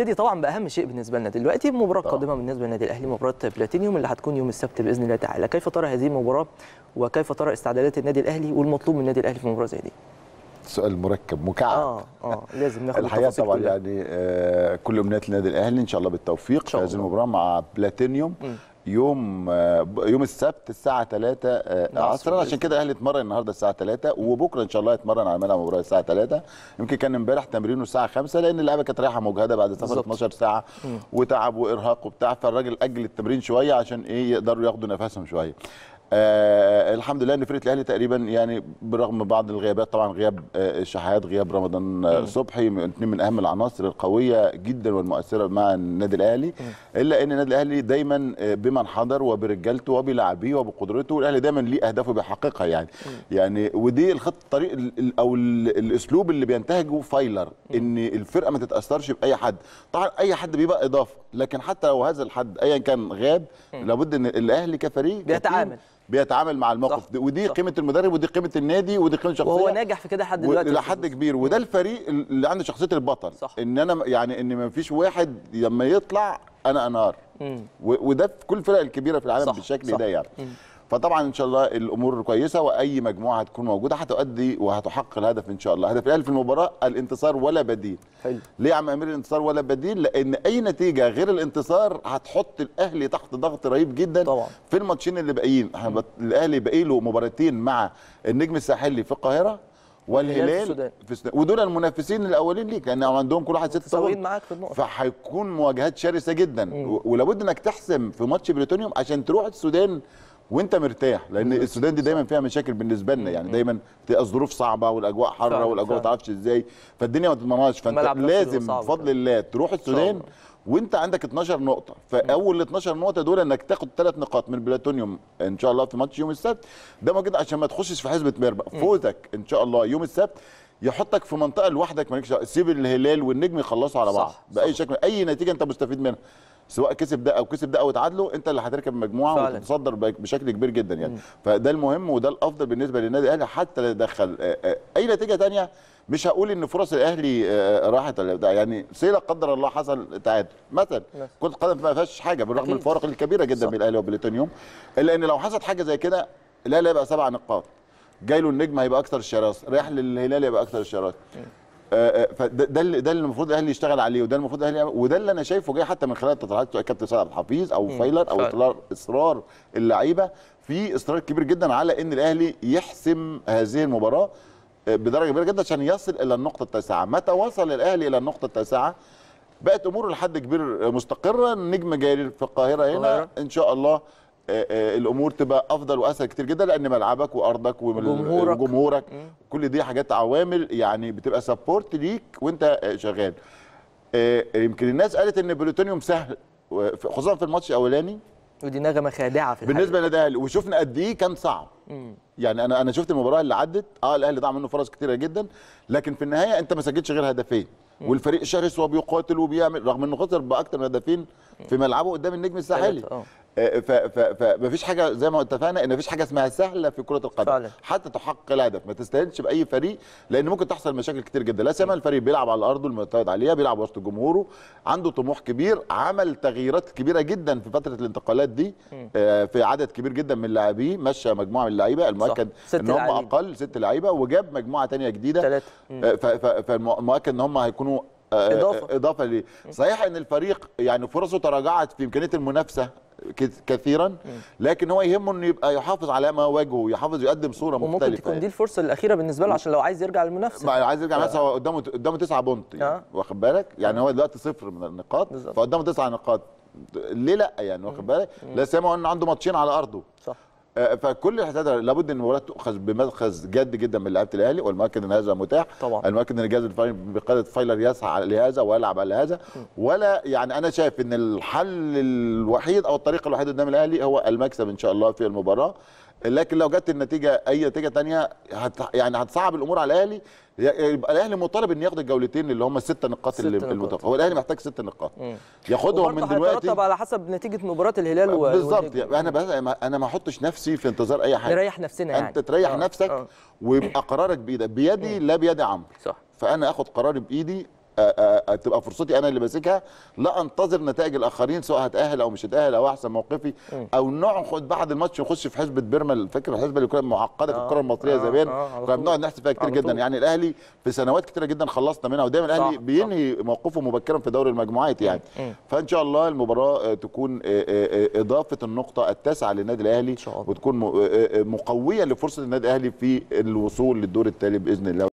نبتدي طبعا باهم شيء بالنسبه لنا دلوقتي مباراه آه. قادمه بالنسبه للنادي الاهلي مباراه بلاتينيوم اللي هتكون يوم السبت باذن الله تعالى كيف ترى هذه المباراه وكيف ترى استعدادات النادي الاهلي والمطلوب من النادي الاهلي في مباراه زي دي سؤال مركب مكعب اه اه لازم ناخد الحقيقه طبعا كلها. يعني آه كل امنيات النادي الاهلي ان شاء الله بالتوفيق في هذه المباراه مع بلاتينيوم يوم آه، يوم السبت الساعه 3 آه، عصرا عشان كده الاهلي اتمرن النهارده الساعه 3 وبكره ان شاء الله يتمرن على ملعب مباراه الساعه 3 يمكن كان امبارح تمرينه الساعه 5 لان اللعبه كانت رايحه مجهده بعد سفر 12 ساعه وتعب وارهاق وبتاع فالراجل اجل التمرين شويه عشان ايه يقدروا ياخدوا نفسهم شويه آه الحمد لله ان فرقه الاهلي تقريبا يعني برغم بعض الغيابات طبعا غياب آه غياب رمضان آه صبحي اثنين من اهم العناصر القويه جدا والمؤثره مع النادي الاهلي الا ان النادي الاهلي دايما آه، بمن حضر وبرجالته وبلاعبيه وبقدرته الاهلي دايما ليه اهدافه بيحققها يعني م. يعني ودي الخط الطريق او الاسلوب اللي بينتهجه فايلر ان الفرقه ما تتاثرش باي حد طبعا اي حد بيبقى اضافه لكن حتى لو هذا الحد ايا كان غاب لابد ان الاهلي كفريق بيتعامل بيتعامل مع الموقف ده ودي صح. قيمه المدرب ودي قيمه النادي ودي قيمه الشخصيه وهو ناجح في كده لحد دلوقتي الى حد كبير وده الفريق اللي عنده شخصيه البطل صح. ان انا يعني ان ما فيش واحد لما يطلع انا انهار وده في كل الفرق الكبيره في العالم صح. بالشكل صح. ده يعني مم. فطبعا ان شاء الله الامور كويسه واي مجموعه هتكون موجوده هتؤدي وهتحقق الهدف ان شاء الله هدف الاهلي في المباراه الانتصار ولا بديل حلو ليه يا عم امير الانتصار ولا بديل لان اي نتيجه غير الانتصار هتحط الاهلي تحت ضغط رهيب جدا طبعا. في الماتشين اللي باقيين الاهلي باقي له مباراتين مع النجم الساحلي في القاهره والهلال في السودان ودول المنافسين الاولين ليك لان عندهم كل واحد ست نقط معاك في النقط فهيكون مواجهات شرسه جدا ولابد انك تحسم في ماتش بريتونيوم عشان تروح السودان وانت مرتاح لان السودان دي دايما فيها مشاكل بالنسبه لنا يعني دايما تبقى الظروف صعبه والاجواء حاره والاجواء ما تعرفش ازاي فالدنيا ما تضمنهاش فانت لازم بفضل الله تروح السودان وانت عندك 12 نقطه فاول 12 نقطه دول انك تاخد ثلاث نقاط من بلاتونيوم ان شاء الله في ماتش يوم السبت ده موجود عشان ما تخشش في حزبه ميربا فوزك ان شاء الله يوم السبت يحطك في منطقه لوحدك مالكش سيب الهلال والنجم يخلصوا على بعض صح باي صح شكل اي نتيجه انت مستفيد منها سواء كسب ده او كسب ده او اتعادلوا انت اللي هتركب المجموعه وتتصدر بشكل كبير جدا يعني م. فده المهم وده الافضل بالنسبه للنادي الاهلي حتى لو دخل اي نتيجه ثانيه مش هقول ان فرص الاهلي راحت ولا يعني سيلا قدر الله حصل تعادل مثلا كنت قدم ما فيهاش حاجه بالرغم من الفوارق الكبيره جدا بين الاهلي وبريتانيوم الا ان لو حصلت حاجه زي كده الاهلي هيبقى سبع نقاط جاي له النجم هيبقى اكثر الشراسه رايح للهلال هيبقى اكثر الشراسه فده آه، آه، ده, ده اللي المفروض الاهلي يشتغل عليه وده المفروض الاهلي وده اللي انا شايفه جاي حتى من خلال تطلعات كابتن سعد الحفيظ او فايلر او اصرار اللعيبه في اصرار كبير جدا على ان الاهلي يحسم هذه المباراه آه، بدرجه كبيره جدا عشان يصل الى النقطه التاسعه متى وصل الاهلي الى النقطه التاسعه بقت اموره لحد كبير مستقره النجم جاري في القاهره هنا ان شاء الله آه، آه، الامور تبقى افضل واسهل كتير جدا لان ملعبك وارضك وجمهورك, وجمهورك كل دي حاجات عوامل يعني بتبقى سبورت ليك وانت آه، شغال يمكن الناس قالت ان بلوتونيوم سهل خصوصا في الماتش الاولاني ودي نغمه خادعه في الحقيقة. بالنسبه للاهلي وشفنا قد ايه كان صعب مم. يعني انا انا شفت المباراه اللي عدت اه الاهلي ضاع منه فرص كتيره جدا لكن في النهايه انت ما سجلتش غير هدفين والفريق شرس وبيقاتل وبيعمل رغم انه خسر باكتر من هدفين في ملعبه قدام النجم الساحلي فمفيش حاجه زي ما اتفقنا ان مفيش حاجه اسمها سهله في كره القدم فعلا. حتى تحقق الهدف ما تستهنش باي فريق لان ممكن تحصل مشاكل كتير جدا لا سيما الفريق بيلعب على ارضه والمتعود عليها بيلعب وسط جمهوره عنده طموح كبير عمل تغييرات كبيره جدا في فتره الانتقالات دي آه، في عدد كبير جدا من اللاعبين مشى مجموعه من اللعيبه المؤكد ان هم اقل ست لعيبه وجاب مجموعه ثانيه جديده فالمؤكد ان هم هيكونوا آه، آه، اضافه اضافه ليه صحيح ان الفريق يعني فرصه تراجعت في امكانيه المنافسه كثيرا لكن هو يهمه انه يبقى يحافظ على ما واجهه يحافظ يقدم صوره مختلفه وممكن تكون دي يعني. الفرصه الاخيره بالنسبه له عشان لو عايز يرجع للمنافسه ما عايز يرجع للمنافسه هو آه. قدامه قدامه تسعه بونت يعني واخد بالك يعني هو دلوقتي صفر من النقاط فقدامه تسعه نقاط ليه لا يعني واخد بالك لا سيما ان عنده ماتشين على ارضه صح آه، فكل الاحتياطات لابد ان المباراه تؤخذ بمدخز جد جدا من لعيبه الاهلي والمؤكد ان هذا متاح طبعا المؤكد ان جهاز الفني بقياده فايلر يسعى لهذا ويلعب على هذا ولا يعني انا شايف ان الحل الوحيد او الطريق الوحيد قدام الاهلي هو المكسب ان شاء الله في المباراه لكن لو جت النتيجه اي نتيجه ثانيه هت يعني هتصعب الامور على الاهلي يبقى الاهلي مطالب ان ياخد الجولتين اللي هم الست نقاط اللي هو الاهلي محتاج ست نقاط ياخدهم من دلوقتي على حسب نتيجه مباراه الهلال و... بالظبط يعني انا بس انا ما احطش نفسي في انتظار اي حاجه نريح نفسنا يعني انت تريح أوه. نفسك أوه. ويبقى قرارك بايدك بيدي لا بيد عمرو صح فانا اخد قراري بايدي آه، آه، آه، تبقى فرصتي انا اللي ماسكها لا انتظر نتائج الاخرين سواء هتاهل او مش هتاهل او احسن موقفي او نقعد بعد الماتش نخش في حسبه بيرما الفكره الحسبه اللي كانت معقده في الكره المصريه زمان كنا بنقعد نحسب فيها كتير جدا يعني الاهلي في سنوات كتيره جدا خلصنا منها ودايما الاهلي بينهي موقفه مبكرا في دوري المجموعات يعني فان شاء الله المباراه تكون اضافه النقطه التاسعه للنادي الاهلي وتكون مقويه لفرصه النادي الاهلي في الوصول للدور التالي باذن الله